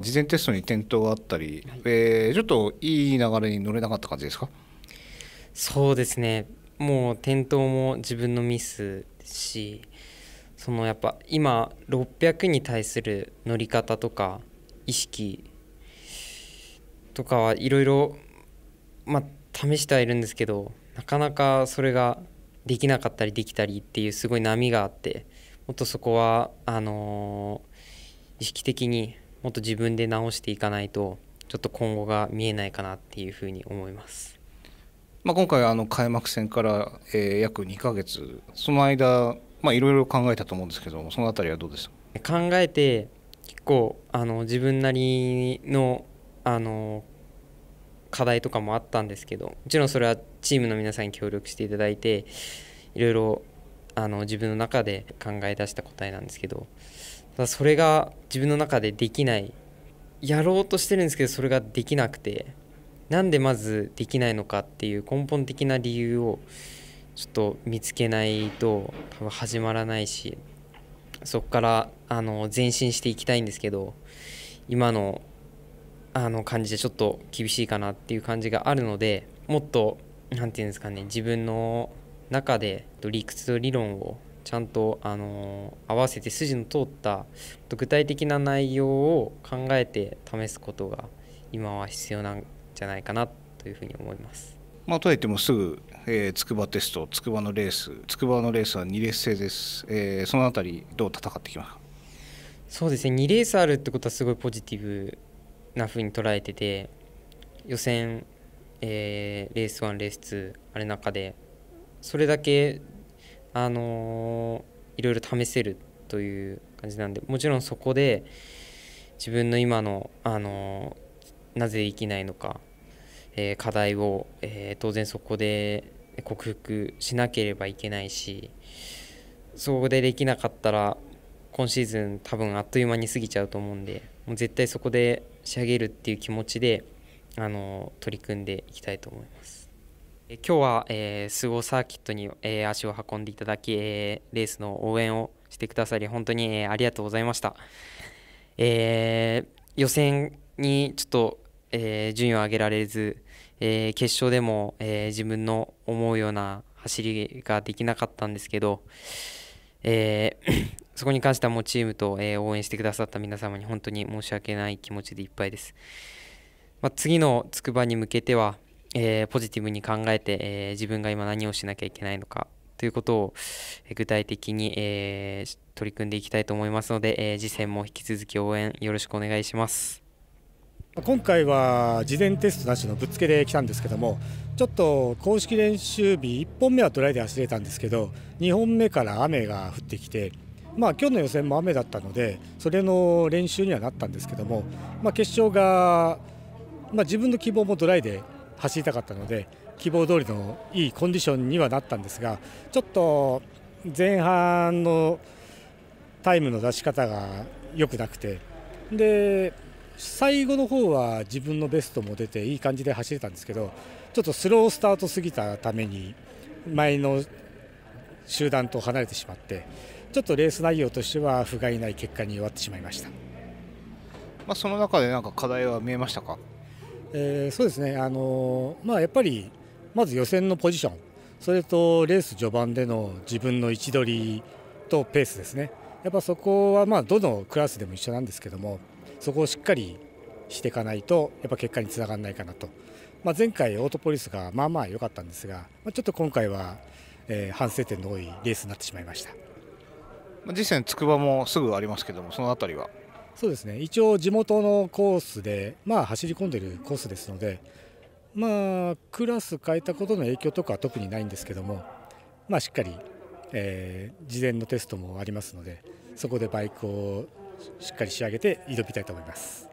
事前テストに転倒があったり、はい、えー、ちょっといい流れに乗れなかった感じですかそうですねもう転倒も自分のミスしそのやっぱ今600に対する乗り方とか意識とかはいろいろま試してはいるんですけどなかなかそれができなかったりできたりっていうすごい波があってもっとそこはあのー、意識的にもっと自分で直していかないとちょっと今後が見えないかなっていうふうに思います。まあ、今回あの開幕戦から、えー、約2ヶ月その間いろいろ考えたと思うんですけどもそのあたりはどうです考えて結構あの自分なりのあの課題とかもあったんですけどもちろんそれはチームの皆さんに協力していただいていろいろあの自分の中で考え出した答えなんですけどだそれが自分の中でできないやろうとしてるんですけどそれができなくてなんでまずできないのかっていう根本的な理由をちょっと見つけないと多分始まらないしそこからあの前進していきたいんですけど今のあの感じでちょっと厳しいかなっていう感じがあるのでもっと何て言うんですかね自分の中で理屈と理論をちゃんと、あの合わせて筋の通った具体的な内容を考えて試すことが今は必要なんじゃないかなというふうに思います。まあ、とはいってもすぐ、えく筑波テスト、つくばのレース、つくばのレースは2レース制です、えー、そのあたり、どう戦ってきますかそうですね、2レースあるってことはすごいポジティブなふうに捉えてて、予選、えー、レース1、レース2、あれ中で、それだけあのいろいろ試せるという感じなんでもちろんそこで自分の今の、あのなぜ生きないのか、えー、課題を、えー、当然そこで克服しなければいけないしそこでできなかったら今シーズン多分あっという間に過ぎちゃうと思うんでもう絶対そこで仕上げるっていう気持ちであの取り組んでいきたいと思います。今日は、えー、スゴーサーキットに、えー、足を運んでいただき、えー、レースの応援をしてくださり本当に、えー、ありがとうございました、えー、予選にちょっと、えー、順位を上げられず、えー、決勝でも、えー、自分の思うような走りができなかったんですけど、えー、そこに関してはもうチームと、えー、応援してくださった皆様に本当に申し訳ない気持ちでいっぱいです、まあ、次のくばに向けてはえー、ポジティブに考えて、えー、自分が今何をしなきゃいけないのかということを、具体的に、えー、取り組んでいきたいと思いますので、えー、次戦も引き続き応援よろしくお願いします。今回は事前テストなしのぶっつけで来たんですけどもちょっと公式練習日1本目はドライで走れたんですけど2本目から雨が降ってきてまあ今日の予選も雨だったのでそれの練習にはなったんですけども、まあ、決勝が、まあ、自分の希望もドライで走りたかったので希望通りのいいコンディションにはなったんですがちょっと前半のタイムの出し方が良くなくてで最後の方は自分のベストも出ていい感じで走れたんですけどちょっとスロースタート過ぎたために前の集団と離れてしまってちょっとレース内容としては不甲斐ない結果に終わってしまいました。まあ、その中でなんか課題は見えましたかえー、そうですね、あのまあ、やっぱりまず予選のポジション、それとレース序盤での自分の位置取りとペースですね、やっぱそこはまあどのクラスでも一緒なんですけども、そこをしっかりしていかないと、やっぱ結果につながらないかなと、まあ、前回、オートポリスがまあまあ良かったんですが、まあ、ちょっと今回は、えー、反省点の多いレースになってしまいました。実際、筑波もすぐありますけども、その辺りはそうですね一応地元のコースで、まあ、走り込んでるコースですので、まあ、クラス変えたことの影響とかは特にないんですけども、まあ、しっかり、えー、事前のテストもありますのでそこでバイクをしっかり仕上げて挑みたいと思います。